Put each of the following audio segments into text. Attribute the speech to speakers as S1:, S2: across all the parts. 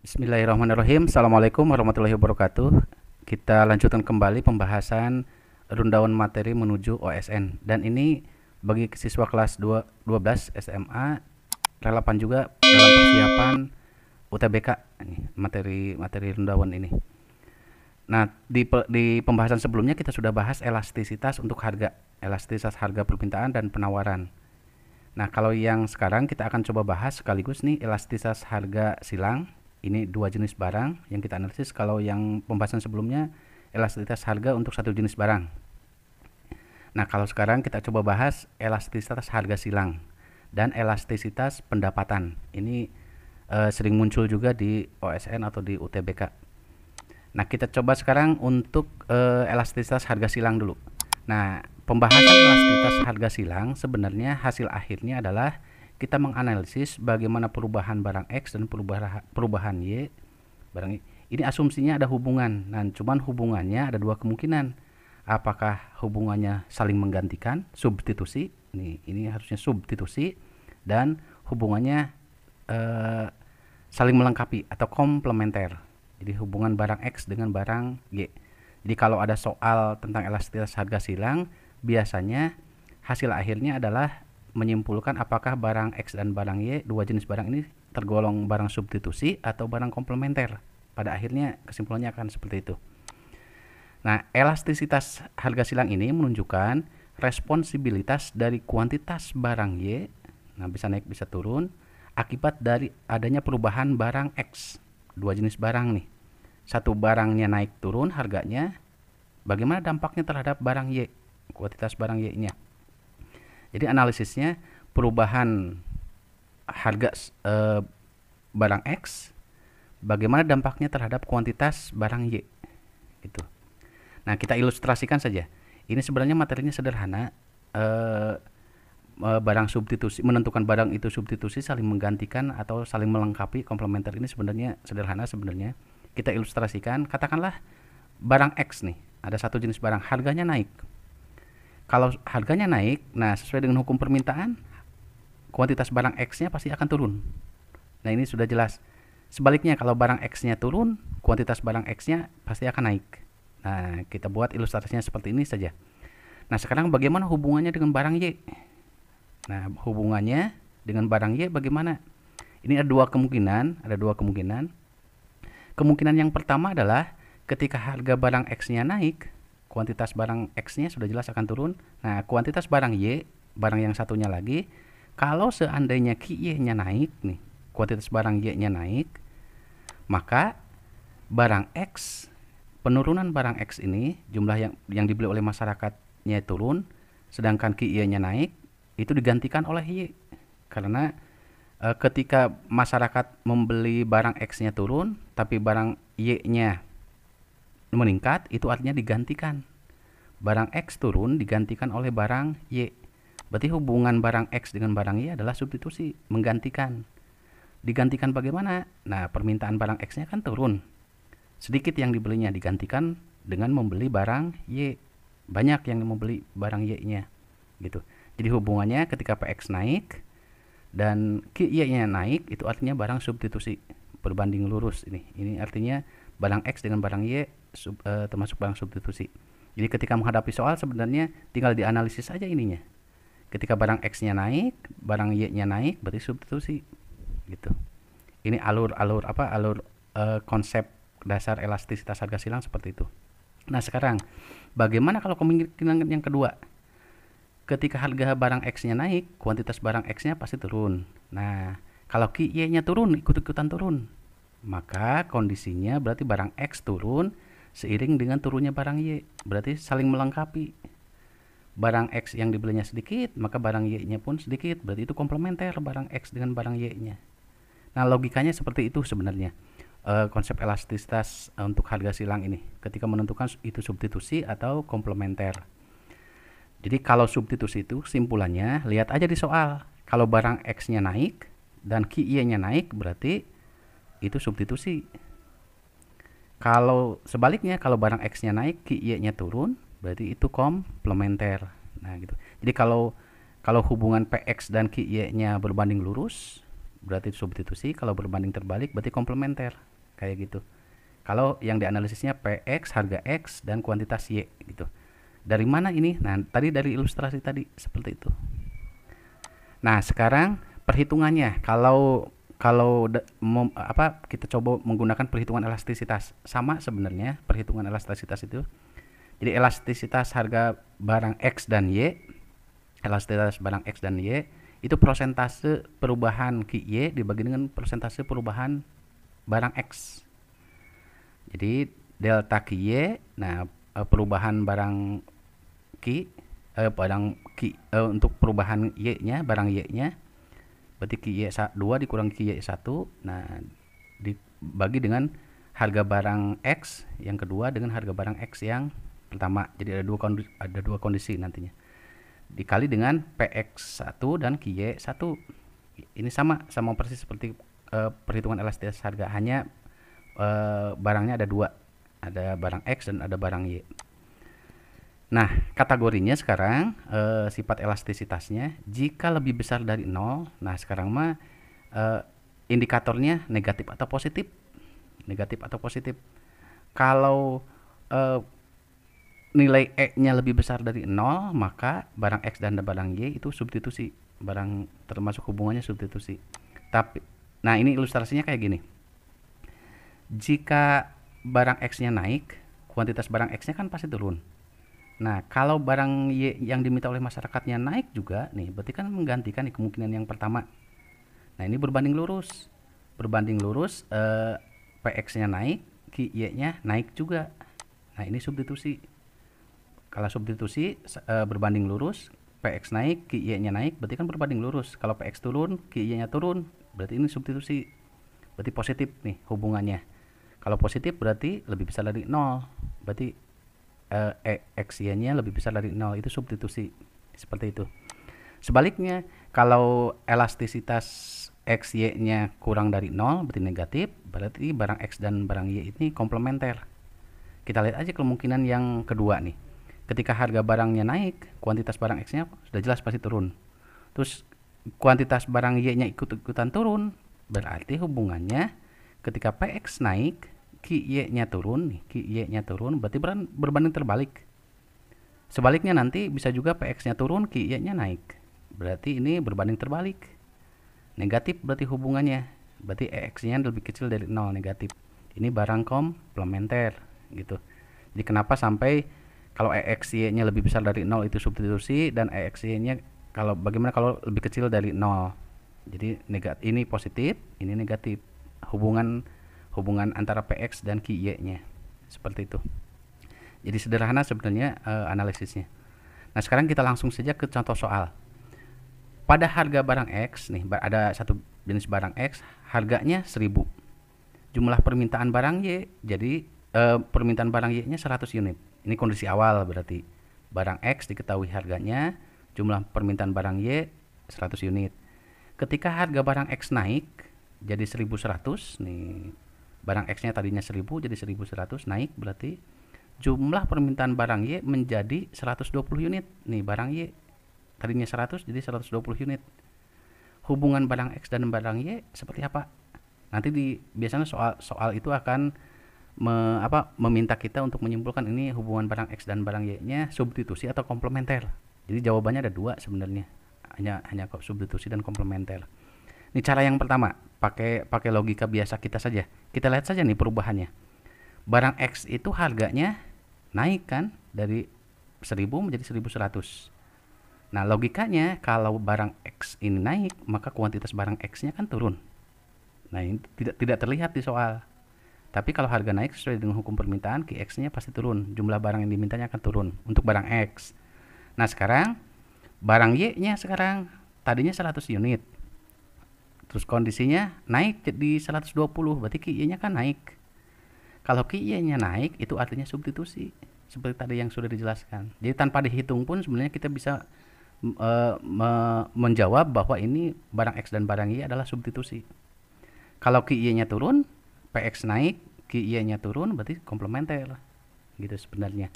S1: Bismillahirrahmanirrahim. Assalamualaikum warahmatullahi wabarakatuh. Kita lanjutkan kembali pembahasan rundown materi menuju OSN. Dan ini bagi siswa kelas 2, 12 SMA relevan juga dalam persiapan UTBK materi-materi rundown ini. Nah, di, di pembahasan sebelumnya kita sudah bahas elastisitas untuk harga, elastisitas harga permintaan dan penawaran. Nah, kalau yang sekarang kita akan coba bahas sekaligus nih elastisitas harga silang, ini dua jenis barang yang kita analisis kalau yang pembahasan sebelumnya elastisitas harga untuk satu jenis barang nah kalau sekarang kita coba bahas elastisitas harga silang dan elastisitas pendapatan ini eh, sering muncul juga di OSN atau di UTBK nah kita coba sekarang untuk eh, elastisitas harga silang dulu nah pembahasan elastisitas harga silang sebenarnya hasil akhirnya adalah kita menganalisis bagaimana perubahan barang X dan perubahan perubahan Y barang Y. Ini asumsinya ada hubungan. Nah, cuman hubungannya ada dua kemungkinan. Apakah hubungannya saling menggantikan, substitusi. Nih, ini harusnya substitusi dan hubungannya eh, saling melengkapi atau komplementer. Jadi hubungan barang X dengan barang Y. Jadi kalau ada soal tentang elastisitas harga silang, biasanya hasil akhirnya adalah menyimpulkan apakah barang X dan barang Y, dua jenis barang ini tergolong barang substitusi atau barang komplementer. Pada akhirnya kesimpulannya akan seperti itu. Nah, elastisitas harga silang ini menunjukkan responsibilitas dari kuantitas barang Y, nah bisa naik bisa turun, akibat dari adanya perubahan barang X. Dua jenis barang nih. Satu barangnya naik turun harganya, bagaimana dampaknya terhadap barang Y, kuantitas barang Y-nya. Jadi analisisnya perubahan harga uh, barang X bagaimana dampaknya terhadap kuantitas barang Y. Gitu. Nah, kita ilustrasikan saja. Ini sebenarnya materinya sederhana eh, eh, barang substitusi menentukan barang itu substitusi saling menggantikan atau saling melengkapi komplementer ini sebenarnya sederhana sebenarnya. Kita ilustrasikan katakanlah barang X nih, ada satu jenis barang harganya naik kalau harganya naik, nah sesuai dengan hukum permintaan, kuantitas barang X-nya pasti akan turun. Nah, ini sudah jelas. Sebaliknya kalau barang X-nya turun, kuantitas barang X-nya pasti akan naik. Nah, kita buat ilustrasinya seperti ini saja. Nah, sekarang bagaimana hubungannya dengan barang Y? Nah, hubungannya dengan barang Y bagaimana? Ini ada dua kemungkinan, ada dua kemungkinan. Kemungkinan yang pertama adalah ketika harga barang X-nya naik, kuantitas barang X-nya sudah jelas akan turun. Nah, kuantitas barang Y, barang yang satunya lagi, kalau seandainya y nya naik nih, kuantitas barang Y-nya naik, maka barang X, penurunan barang X ini, jumlah yang yang dibeli oleh masyarakatnya turun, sedangkan y nya naik, itu digantikan oleh Y. Karena eh, ketika masyarakat membeli barang X-nya turun, tapi barang Y-nya meningkat itu artinya digantikan. Barang X turun digantikan oleh barang Y. Berarti hubungan barang X dengan barang Y adalah substitusi, menggantikan. Digantikan bagaimana? Nah, permintaan barang X-nya kan turun. Sedikit yang dibelinya digantikan dengan membeli barang Y. Banyak yang membeli barang Y-nya. Gitu. Jadi hubungannya ketika PX naik dan Y-nya naik itu artinya barang substitusi berbanding lurus ini. Ini artinya barang X dengan barang Y sub, uh, termasuk barang substitusi. Jadi ketika menghadapi soal sebenarnya tinggal dianalisis saja ininya. Ketika barang X-nya naik, barang Y-nya naik, berarti substitusi. Gitu. Ini alur-alur apa? Alur uh, konsep dasar elastisitas harga silang seperti itu. Nah, sekarang bagaimana kalau kemungkinan yang kedua? Ketika harga barang X-nya naik, kuantitas barang X-nya pasti turun. Nah, kalau Y-nya turun, ikut-ikutan turun. Maka kondisinya berarti barang X turun, seiring dengan turunnya barang Y. Berarti saling melengkapi. Barang X yang dibelinya sedikit, maka barang Y-nya pun sedikit. Berarti itu komplementer barang X dengan barang Y-nya. Nah, logikanya seperti itu sebenarnya. E, konsep elastisitas eh, untuk harga silang ini ketika menentukan itu substitusi atau komplementer. Jadi kalau substitusi itu simpulannya lihat aja di soal. Kalau barang X-nya naik dan QY-nya naik berarti itu substitusi. Kalau sebaliknya kalau barang X-nya naik, Y-nya turun, berarti itu komplementer. Nah, gitu. Jadi kalau kalau hubungan PX dan QY-nya berbanding lurus, berarti substitusi, kalau berbanding terbalik berarti komplementer. Kayak gitu. Kalau yang dianalisisnya PX, harga X dan kuantitas Y gitu. Dari mana ini? Nah, tadi dari ilustrasi tadi seperti itu. Nah, sekarang perhitungannya kalau kalau mem, apa kita coba menggunakan perhitungan elastisitas sama sebenarnya perhitungan elastisitas itu jadi elastisitas harga barang X dan Y elastisitas barang X dan Y itu persentase perubahan ki Y dibagi dengan persentase perubahan barang X jadi delta ki Y nah eh, perubahan barang ki eh, barang ki eh, untuk perubahan Y nya barang Y nya berarti satu 2 dikurangi QI 1 nah dibagi dengan harga barang X yang kedua dengan harga barang X yang pertama jadi ada dua kondisi, ada dua kondisi nantinya dikali dengan PX1 dan QY1 ini sama sama persis seperti uh, perhitungan elastis harga hanya uh, barangnya ada dua ada barang X dan ada barang Y Nah, kategorinya sekarang e, sifat elastisitasnya jika lebih besar dari nol, nah sekarang mah e, indikatornya negatif atau positif, negatif atau positif. Kalau e, nilai e-nya lebih besar dari nol, maka barang x dan barang y itu substitusi, barang termasuk hubungannya substitusi. Tapi, nah ini ilustrasinya kayak gini. Jika barang x-nya naik, kuantitas barang x-nya kan pasti turun Nah, kalau barang y yang diminta oleh masyarakatnya naik juga nih, berarti kan menggantikan nih kemungkinan yang pertama. Nah, ini berbanding lurus. Berbanding lurus eh, PX-nya naik, Y-nya naik juga. Nah, ini substitusi. Kalau substitusi eh, berbanding lurus, PX naik, Y-nya naik, berarti kan berbanding lurus. Kalau PX turun, Y-nya turun, berarti ini substitusi. Berarti positif nih hubungannya. Kalau positif berarti lebih besar dari nol. Berarti Eh, eh, x y-nya lebih besar dari nol itu substitusi seperti itu. Sebaliknya kalau elastisitas x y-nya kurang dari nol berarti negatif berarti barang x dan barang y ini komplementer. Kita lihat aja kemungkinan yang kedua nih. Ketika harga barangnya naik, kuantitas barang x-nya sudah jelas pasti turun. Terus kuantitas barang y-nya ikut-ikutan turun, berarti hubungannya ketika px naik ki Y-nya turun, nih, ki Y-nya turun, berarti beran berbanding terbalik. Sebaliknya nanti bisa juga PX-nya turun, ki Y-nya naik. Berarti ini berbanding terbalik. Negatif berarti hubungannya. Berarti x nya lebih kecil dari nol negatif. Ini barang komplementer gitu. Jadi kenapa sampai kalau y nya lebih besar dari nol itu substitusi dan y nya kalau bagaimana kalau lebih kecil dari nol? Jadi negatif ini positif, ini negatif. Hubungan hubungan antara PX dan QY-nya. Seperti itu. Jadi sederhana sebenarnya e, eh, analisisnya. Nah, sekarang kita langsung saja ke contoh soal. Pada harga barang X nih, ada satu jenis barang X, harganya 1000. Jumlah permintaan barang Y jadi e, permintaan barang Y-nya 100 unit. Ini kondisi awal berarti barang X diketahui harganya, jumlah permintaan barang Y 100 unit. Ketika harga barang X naik jadi 1100 nih Barang X-nya tadinya 1000 jadi 1100 naik berarti jumlah permintaan barang Y menjadi 120 unit. Nih barang Y tadinya 100 jadi 120 unit. Hubungan barang X dan barang Y seperti apa? Nanti di biasanya soal soal itu akan me, apa, meminta kita untuk menyimpulkan ini hubungan barang X dan barang Y-nya substitusi atau komplementer. Jadi jawabannya ada dua sebenarnya. Hanya hanya substitusi dan komplementer. Ini cara yang pertama, pakai pakai logika biasa kita saja. Kita lihat saja nih perubahannya. Barang X itu harganya naik kan dari 1000 menjadi 1100. Nah, logikanya kalau barang X ini naik, maka kuantitas barang X-nya kan turun. Nah, ini tidak tidak terlihat di soal. Tapi kalau harga naik sesuai dengan hukum permintaan, QX-nya pasti turun. Jumlah barang yang dimintanya akan turun untuk barang X. Nah, sekarang barang Y-nya sekarang tadinya 100 unit Terus kondisinya naik jadi 120, berarti Ki nya kan naik. Kalau Ki nya naik, itu artinya substitusi. Seperti tadi yang sudah dijelaskan. Jadi tanpa dihitung pun sebenarnya kita bisa uh, me menjawab bahwa ini barang X dan barang Y adalah substitusi. Kalau Ki nya turun, PX naik, Ki nya turun, berarti komplementer. Gitu sebenarnya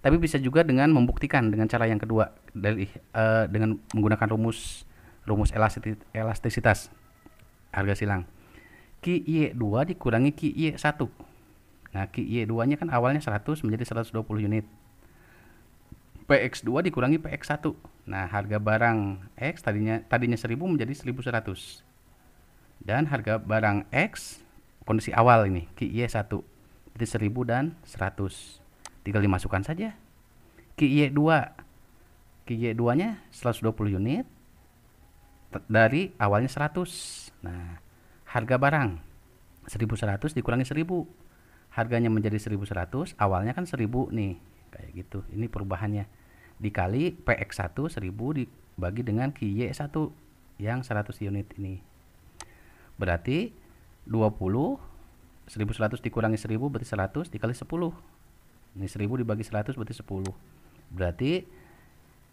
S1: tapi bisa juga dengan membuktikan dengan cara yang kedua dari uh, dengan menggunakan rumus rumus elastisitas harga silang Ki Y2 e dikurangi Ki Y1 e nah Ki Y2 e nya kan awalnya 100 menjadi 120 unit PX2 dikurangi PX1 nah harga barang X tadinya tadinya 1000 menjadi 1100 dan harga barang X kondisi awal ini Ki Y1 jadi 1000 dan 100 tinggal dimasukkan saja Ki Y2 Ki Y2 nya 120 unit dari awalnya 100 Nah, harga barang 1100 dikurangi 1000. Harganya menjadi 1100, awalnya kan 1000 nih. Kayak gitu. Ini perubahannya. Dikali PX1 1000 dibagi dengan QY1 yang 100 unit ini. Berarti 20 1100 dikurangi 1000 berarti 100 dikali 10. Ini 1000 dibagi 100 berarti 10. Berarti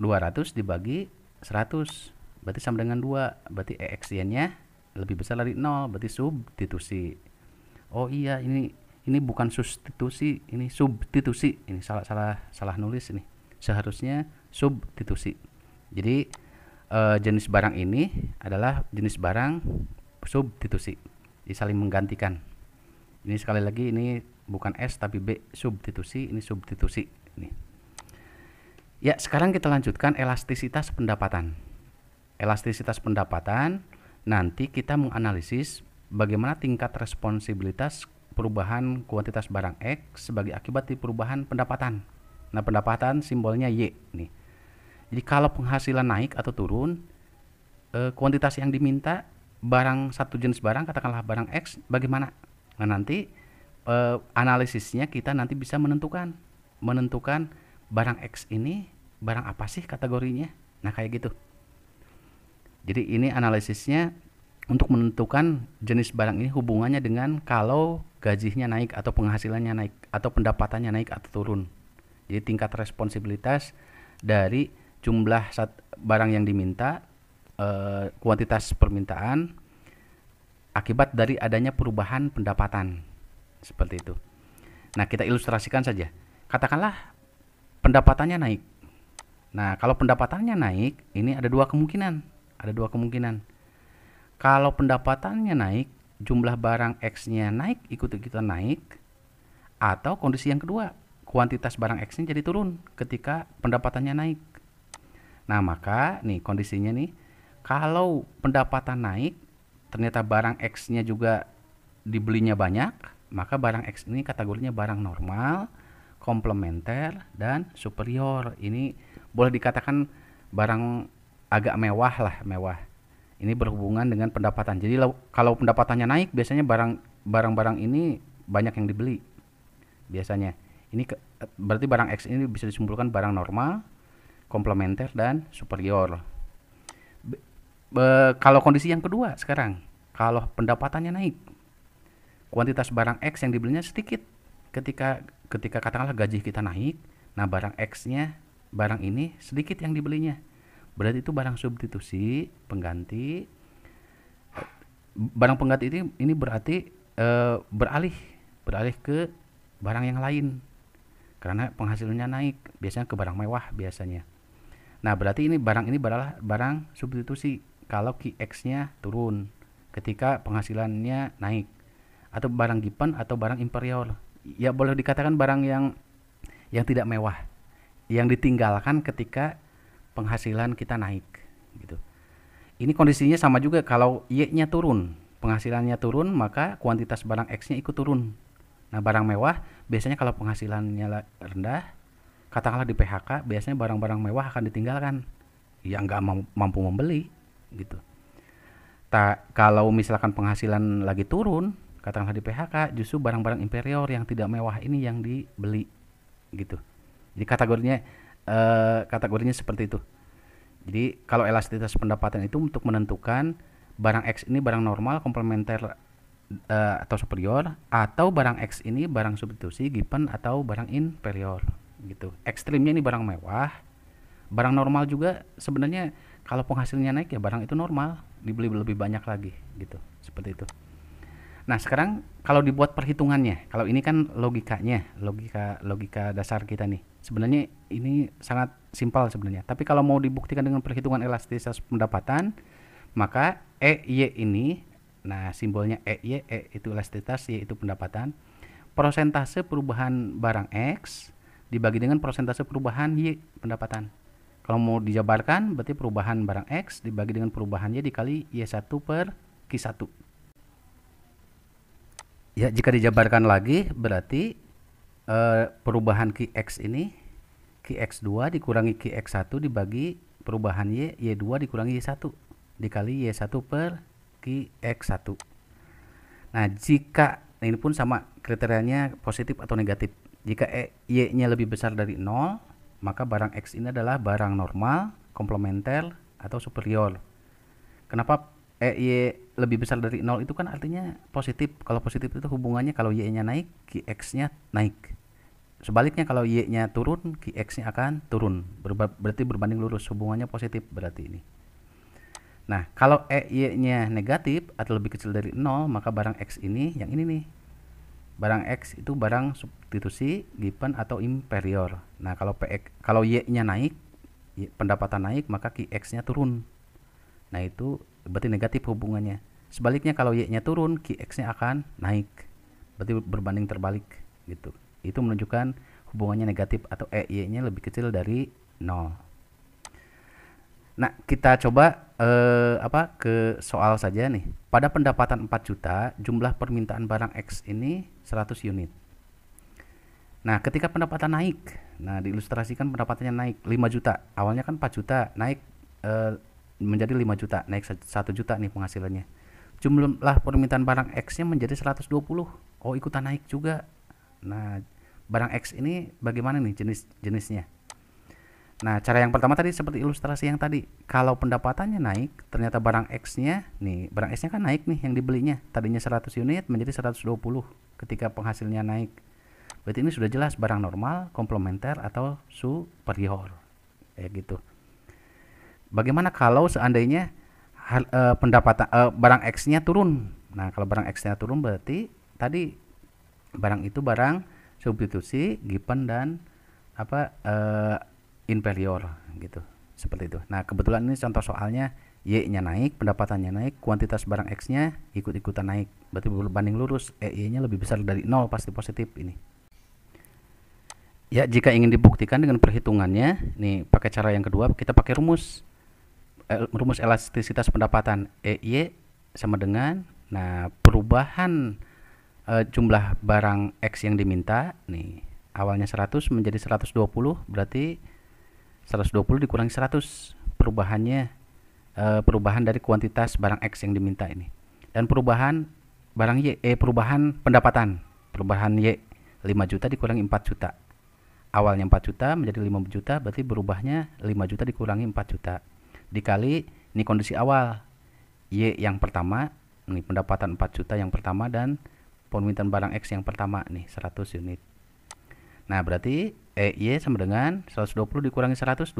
S1: 200 dibagi 100 berarti sama dengan 2. Berarti exn nya lebih besar dari 0 berarti substitusi oh iya ini ini bukan substitusi ini substitusi ini salah salah salah nulis ini seharusnya substitusi jadi e, jenis barang ini adalah jenis barang substitusi jadi saling menggantikan ini sekali lagi ini bukan S tapi B substitusi ini substitusi ini ya sekarang kita lanjutkan elastisitas pendapatan elastisitas pendapatan nanti kita menganalisis bagaimana tingkat responsibilitas perubahan kuantitas barang X sebagai akibat di perubahan pendapatan. Nah, pendapatan simbolnya Y nih. Jadi kalau penghasilan naik atau turun, eh, kuantitas yang diminta barang satu jenis barang katakanlah barang X bagaimana? Nah, nanti eh, analisisnya kita nanti bisa menentukan menentukan barang X ini barang apa sih kategorinya. Nah, kayak gitu. Jadi ini analisisnya untuk menentukan jenis barang ini hubungannya dengan kalau gajinya naik atau penghasilannya naik atau pendapatannya naik atau turun. Jadi tingkat responsibilitas dari jumlah barang yang diminta, eh, kuantitas permintaan akibat dari adanya perubahan pendapatan. Seperti itu. Nah, kita ilustrasikan saja. Katakanlah pendapatannya naik. Nah, kalau pendapatannya naik, ini ada dua kemungkinan ada dua kemungkinan. Kalau pendapatannya naik, jumlah barang X-nya naik, ikut kita naik. Atau kondisi yang kedua, kuantitas barang X-nya jadi turun ketika pendapatannya naik. Nah, maka nih kondisinya nih, kalau pendapatan naik, ternyata barang X-nya juga dibelinya banyak, maka barang X ini kategorinya barang normal, komplementer, dan superior. Ini boleh dikatakan barang agak mewah lah mewah ini berhubungan dengan pendapatan jadi kalau pendapatannya naik biasanya barang barang-barang ini banyak yang dibeli biasanya ini ke, berarti barang X ini bisa disimpulkan barang normal komplementer dan superior Be, be, kalau kondisi yang kedua sekarang kalau pendapatannya naik kuantitas barang X yang dibelinya sedikit ketika ketika katakanlah gaji kita naik nah barang X-nya barang ini sedikit yang dibelinya berarti itu barang substitusi pengganti barang pengganti ini ini berarti e, beralih beralih ke barang yang lain karena penghasilannya naik biasanya ke barang mewah biasanya nah berarti ini barang ini adalah barang substitusi kalau QX nya turun ketika penghasilannya naik atau barang gipan atau barang imperial ya boleh dikatakan barang yang yang tidak mewah yang ditinggalkan ketika penghasilan kita naik gitu. Ini kondisinya sama juga kalau Y-nya turun, penghasilannya turun, maka kuantitas barang X-nya ikut turun. Nah, barang mewah biasanya kalau penghasilannya rendah, katakanlah di PHK, biasanya barang-barang mewah akan ditinggalkan. yang nggak mampu membeli gitu. Tak kalau misalkan penghasilan lagi turun, katakanlah di PHK, justru barang-barang imperior yang tidak mewah ini yang dibeli gitu. Jadi kategorinya Eh, kategorinya seperti itu. Jadi kalau elastisitas pendapatan itu untuk menentukan barang X ini barang normal, komplementer uh, atau superior atau barang X ini barang substitusi, given atau barang inferior gitu. Ekstrimnya ini barang mewah, barang normal juga sebenarnya kalau penghasilnya naik ya barang itu normal, dibeli lebih banyak lagi gitu. Seperti itu. Nah, sekarang kalau dibuat perhitungannya, kalau ini kan logikanya, logika logika dasar kita nih. Sebenarnya ini sangat simpel sebenarnya. Tapi kalau mau dibuktikan dengan perhitungan elastisitas pendapatan, maka e y ini, nah simbolnya e y E itu elastisitas, Y itu pendapatan, prosentase perubahan barang X dibagi dengan prosentase perubahan Y pendapatan. Kalau mau dijabarkan, berarti perubahan barang X dibagi dengan perubahan Y dikali Y1 per Q1. Ya, jika dijabarkan lagi, berarti uh, perubahan X ini x 2 dikurangi x 1 dibagi perubahan Y, Y2 dikurangi Y1 dikali Y1 per x 1 nah jika nah, ini pun sama kriterianya positif atau negatif jika e, Y nya lebih besar dari 0 maka barang X ini adalah barang normal komplementer atau superior kenapa e, Y lebih besar dari 0 itu kan artinya positif. Kalau positif itu hubungannya kalau Y-nya naik, X-nya naik. Sebaliknya kalau Y-nya turun, X-nya akan turun. Berba berarti berbanding lurus, hubungannya positif berarti ini. Nah, kalau e EY-nya negatif atau lebih kecil dari 0, maka barang X ini yang ini nih. Barang X itu barang substitusi, given atau imperior. Nah, kalau PX, kalau Y-nya naik, y, pendapatan naik, maka X-nya turun. Nah, itu berarti negatif hubungannya. Sebaliknya kalau Y-nya turun, X-nya akan naik. Berarti berbanding terbalik gitu itu menunjukkan hubungannya negatif atau EY-nya lebih kecil dari 0. Nah, kita coba eh, apa ke soal saja nih. Pada pendapatan 4 juta, jumlah permintaan barang X ini 100 unit. Nah, ketika pendapatan naik, nah diilustrasikan pendapatannya naik 5 juta. Awalnya kan 4 juta, naik eh, menjadi 5 juta, naik 1 juta nih penghasilannya. Jumlah permintaan barang X-nya menjadi 120. Oh, ikutan naik juga. Nah, barang X ini bagaimana nih jenis-jenisnya. Nah, cara yang pertama tadi seperti ilustrasi yang tadi. Kalau pendapatannya naik, ternyata barang X-nya nih, barang X-nya kan naik nih yang dibelinya. Tadinya 100 unit menjadi 120 ketika penghasilnya naik. Berarti ini sudah jelas barang normal, komplementer atau superior. Kayak gitu. Bagaimana kalau seandainya hal, e, pendapatan e, barang X-nya turun? Nah, kalau barang X-nya turun berarti tadi barang itu barang substitusi given dan apa uh, inferior gitu seperti itu. Nah kebetulan ini contoh soalnya Y-nya naik, pendapatannya naik, kuantitas barang X-nya ikut-ikutan naik. Berarti berbanding lurus, Y nya lebih besar dari nol pasti positif ini. Ya, jika ingin dibuktikan dengan perhitungannya, nih pakai cara yang kedua, kita pakai rumus rumus elastisitas pendapatan EY sama dengan nah perubahan uh, jumlah barang X yang diminta nih awalnya 100 menjadi 120 berarti 120 dikurangi 100 perubahannya uh, perubahan dari kuantitas barang X yang diminta ini dan perubahan barang Y eh perubahan pendapatan perubahan Y 5 juta dikurangi 4 juta awalnya 4 juta menjadi 5 juta berarti berubahnya 5 juta dikurangi 4 juta dikali ini kondisi awal Y yang pertama ini pendapatan 4 juta yang pertama dan permintaan barang X yang pertama nih 100 unit. Nah, berarti EY eh, sama dengan 120 dikurangi 120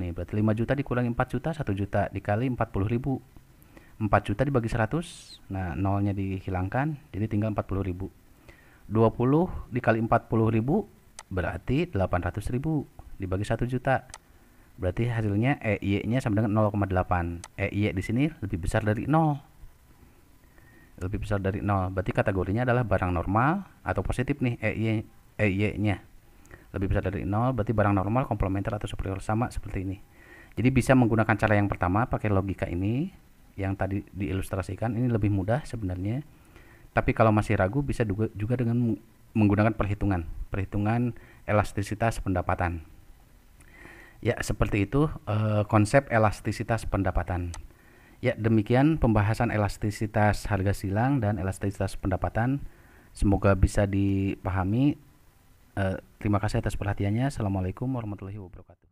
S1: nih. Berarti 5 juta dikurangi 4 juta 1 juta dikali 40 ribu. 4 juta dibagi 100. Nah, nolnya dihilangkan jadi tinggal 40 ribu. 20 dikali 40 ribu berarti 800 ribu dibagi 1 juta. Berarti hasilnya EY-nya eh, sama dengan 0,8. EY eh, di sini lebih besar dari 0 lebih besar dari 0 berarti kategorinya adalah barang normal atau positif nih EY EY nya lebih besar dari 0 berarti barang normal komplementer atau superior sama seperti ini jadi bisa menggunakan cara yang pertama pakai logika ini yang tadi diilustrasikan ini lebih mudah sebenarnya tapi kalau masih ragu bisa juga, juga dengan menggunakan perhitungan perhitungan elastisitas pendapatan ya seperti itu eh, konsep elastisitas pendapatan Ya, demikian pembahasan elastisitas harga silang dan elastisitas pendapatan. Semoga bisa dipahami. Eh, terima kasih atas perhatiannya. Assalamualaikum warahmatullahi wabarakatuh.